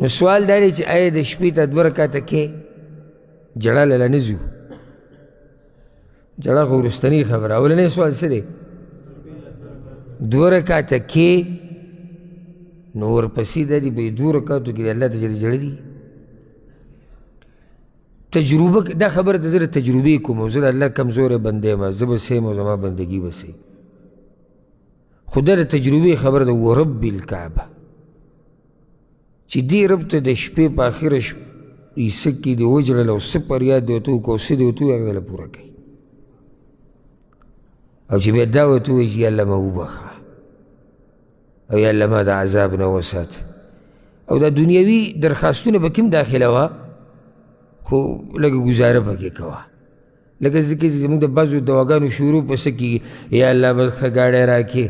نو سوال دا دی چې آیا د شپې ته دوه رکعته کې جړه لله نه ځو جړه خو وروستنۍ خبره اولنی سوال څه دی دوه رکعته کې نو ورپسې دا دی په دوه رکعتو کې الله ته جړې جړې دي تجربه دا خبره ته زه تجربې کوم زه د الله کمزوری بنده یم زه به سیم او زما بندګي به سیم خو دا د تجربې خبره ده ورب الکعبه چې دې رب ته د شپې په آخره عیسه کې دې وجړل او څه پریاد دې ورته وکړو څه دې ورته ووایي هغه پوره کوي او چې بیا دا ورته ووایي چې یالله ما وبخه او یالله ما د عذاب نه وسات او دا دنیوي درخواستونه به کوم داخله وه خو لږه ګزاره پکې کوه لکه ځکه زموږ د بعضو دواګانو شروع په څه کېږي یا الله به ښه ګاډی راکړي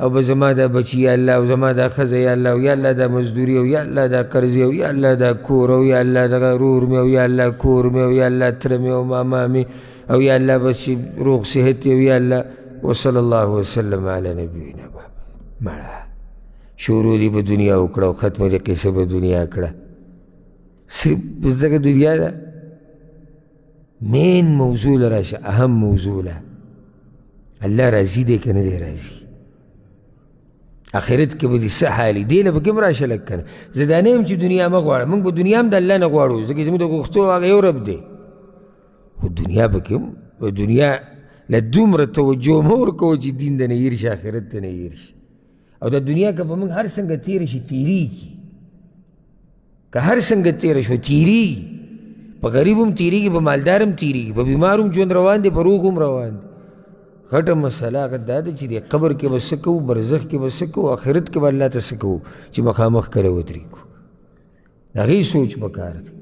او به زما دا بچی یا الله او زما دا ښځه یا الله او یا الله دا مزدوري او یا الله دا قرضې او یا الله دا کور او یا الله دغه رور مې او یا الله کور مې او یا الله تره مې او ماما مې او یا الله بس روغ صحت او یا الله وصلی الله وسلم علی نبینا مړه شروع دې به دنیا وکړه او ختمه دې قصه به دنیا کړه صرف بس دغه دنیا ده مین موضوع راشه اهم موضوع الله راضي دی که نه دی راضي اخرت کې به دې څه حالي دې له به کوم راشه لږ کنه زه دا نه یم چې دنیا مه غواړه موږ به دنیا هم د الله نه غواړو ځکه زموږ د غوښتنو هغه یو رب دی خو دنیا به کوم دنیا له دومره توجه مه ورکوه چې دین ته نه هېر شي اخرت ته نه هېر شي او د دنیا که به موږ هر څنګه تېره شي تېرېږي که هر څنګه تېره شو تېرېږي په غریب هم تېرېږي په مالدار هم تېرېږي په بیمار هم ژوند روان دی په روغ هم روان دی غټه مسله هغه دا ده چې د قبر کې به څه کوو برزخ کې به څه کوو آخرت کې به الله ته څه کوو چې مخامخ کله ودرېږو د هغې سوچ پکار دی